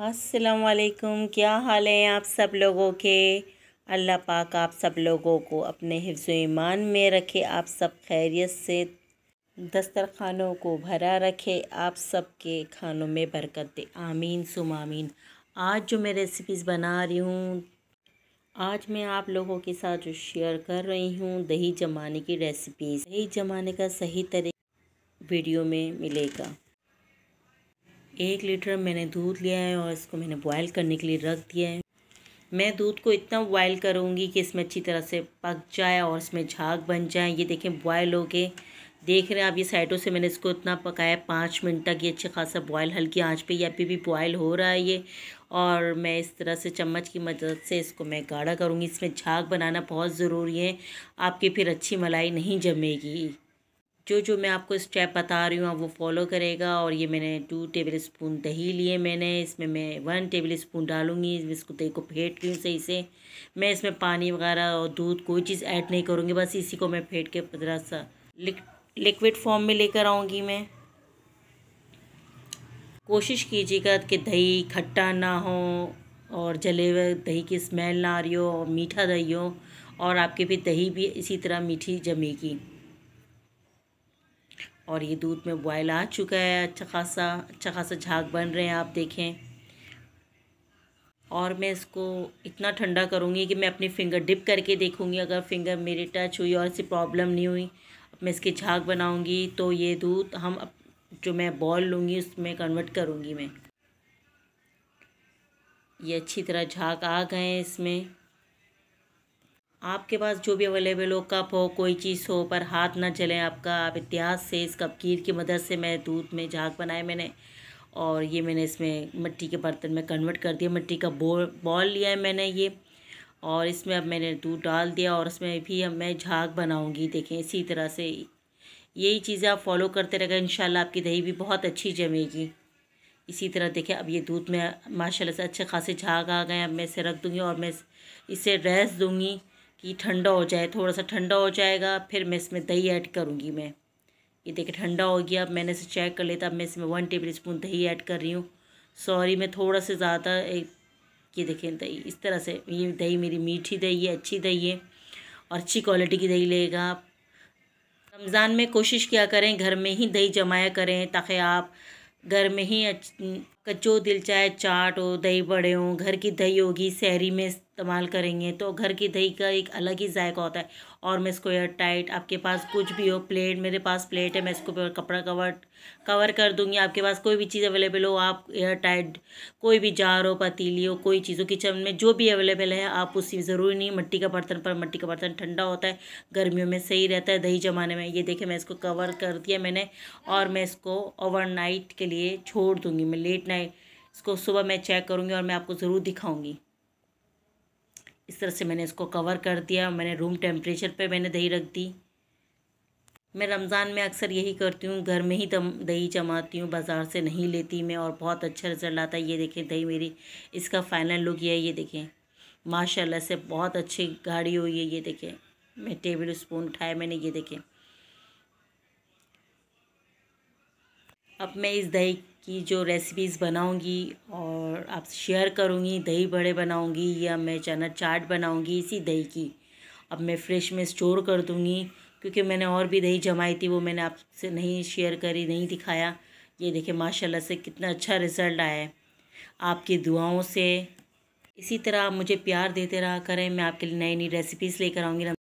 वालेकुम क्या हाल है आप सब लोगों के अल्लाह पाक आप सब लोगों को अपने हिफ्ज़ ईमान में रखे आप सब खैरियत से दस्तरखानों को भरा रखे आप सब के खानों में बरकत दे आमीन सुम आमीन आज जो मैं रेसिपीज़ बना रही हूँ आज मैं आप लोगों के साथ जो शेयर कर रही हूँ दही जमाने की रेसिपीज़ दही जमाने का सही तरीका वीडियो में मिलेगा एक लीटर मैंने दूध लिया है और इसको मैंने बॉयल करने के लिए रख दिया है मैं दूध को इतना बॉयल करूँगी कि इसमें अच्छी तरह से पक जाए और इसमें झाग बन जाए ये देखें बॉयल हो के देख रहे हैं आप ये साइडों से मैंने इसको इतना पकाया पाँच मिनट तक ये अच्छे खासा बॉयल हल्की आंच पे या अभी भी बॉयल हो रहा है ये और मैं इस तरह से चम्मच की मदद से इसको मैं गाढ़ा करूँगी इसमें झाग बनाना बहुत ज़रूरी है आपकी फिर अच्छी मलाई नहीं जमेगी जो जो मैं आपको स्टेप बता रही हूँ आप वो फॉलो करेगा और ये मैंने टू टेबल स्पून दही लिए मैंने इसमें मैं वन टेबल स्पून डालूँगी इसको दही को फेंट रही हूँ सही से मैं इसमें पानी वगैरह और दूध कोई चीज़ ऐड नहीं करूँगी बस इसी को मैं फेंट के पंद्रह सा लिक्विड फॉर्म में लेकर आऊँगी मैं कोशिश कीजिएगा कि दही खट्टा ना हो और जले हुए दही की स्मेल ना आ रही हो और मीठा दही हो और आपके भी दही भी इसी तरह मीठी जमेगी और ये दूध में बॉयल आ चुका है अच्छा खासा अच्छा खासा झाग बन रहे हैं आप देखें और मैं इसको इतना ठंडा करूँगी कि मैं अपनी फिंगर डिप करके देखूँगी अगर फिंगर मेरी टच हुई और सी प्रॉब्लम नहीं हुई अब मैं इसकी झाग बनाऊँगी तो ये दूध हम जो मैं बॉल लूँगी उसमें कन्वर्ट करूँगी मैं ये अच्छी तरह झाग आ गए इसमें आपके पास जो भी अवेलेबल हो कप हो कोई चीज़ हो पर हाथ ना चले आपका आप इतिहास से इस कपकीर की मदद से मैं दूध में झाग बनाए मैंने और ये मैंने इसमें मिट्टी के बर्तन में कन्वर्ट कर दिया मिट्टी का बॉल बॉल लिया है मैंने ये और इसमें अब मैंने दूध डाल दिया और इसमें भी अब मैं झाग बनाऊँगी देखें इसी तरह से यही चीज़ें आप फॉलो करते रहेगा इन आपकी दही भी बहुत अच्छी जमेगी इसी तरह देखें अब ये दूध में माशाल्लाह से अच्छे खासे झाग आ गए अब मैं इसे रख दूँगी और मैं इसे रेस दूँगी कि ठंडा हो जाए थोड़ा सा ठंडा हो जाएगा फिर मैं इसमें दही ऐड करूँगी मैं ये देखिए ठंडा हो गया अब मैंने इसे चेक कर लिया था अब मैं इसमें वन टेबल स्पून दही ऐड कर रही हूँ सॉरी मैं थोड़ा से ज़्यादा एक ये देखें दही इस तरह से ये दही मेरी मीठी दही है अच्छी दही है और अच्छी क्वालिटी की दही लेगा आप रमज़ान में कोशिश किया करें घर में ही दही जमाया करें ताकि आप घर में ही जो दिल चाहे चाट हो दही बड़े हों घर की दही होगी शहरी में इस्तेमाल करेंगे तो घर की दही का एक अलग ही जायका होता है और मैं इसको एयर टाइट आपके पास कुछ भी हो प्लेट मेरे पास प्लेट है मैं इसको कपड़ा कवर कवर कर दूंगी आपके पास कोई भी चीज़ अवेलेबल हो आप एयर टाइट कोई भी जार हो पतीली हो कोई चीज़ हो किचन में जो भी अवेलेबल है आप उसी ज़रूरी नहीं मिट्टी का बर्तन पर मिट्टी का बर्तन ठंडा होता है गर्मियों में सही रहता है दही जमाने में ये देखे मैं इसको कवर कर दिया मैंने और मैं इसको ओवर के लिए छोड़ दूँगी मैं लेट नाइट इसको सुबह मैं चेक करूँगी और मैं आपको ज़रूर दिखाऊँगी इस तरह से मैंने इसको कवर कर दिया मैंने रूम टेम्परेचर पे मैंने दही रख दी मैं रमज़ान में अक्सर यही करती हूँ घर में ही दम दही जमाती हूँ बाज़ार से नहीं लेती मैं और बहुत अच्छा रिजल्ट आता है ये देखें दही मेरी इसका फाइनल लुक ये ये देखें माशाल्लाह से बहुत अच्छी गाढ़ी हुई है ये देखें मैं टेबल स्पून उठाया मैंने ये देखें अब मैं इस दही की जो रेसिपीज़ बनाऊंगी और आप शेयर करूंगी दही बड़े बनाऊंगी या मैं चना चाट बनाऊंगी इसी दही की अब मैं फ्रेश में स्टोर कर दूंगी क्योंकि मैंने और भी दही जमाई थी वो मैंने आपसे नहीं शेयर करी नहीं दिखाया ये देखे माशाल्लाह से कितना अच्छा रिज़ल्ट आया है आपकी दुआओं से इसी तरह आप मुझे प्यार देते रहा करें मैं आपके लिए नई नई रेसिपीज़ लेकर आऊँगी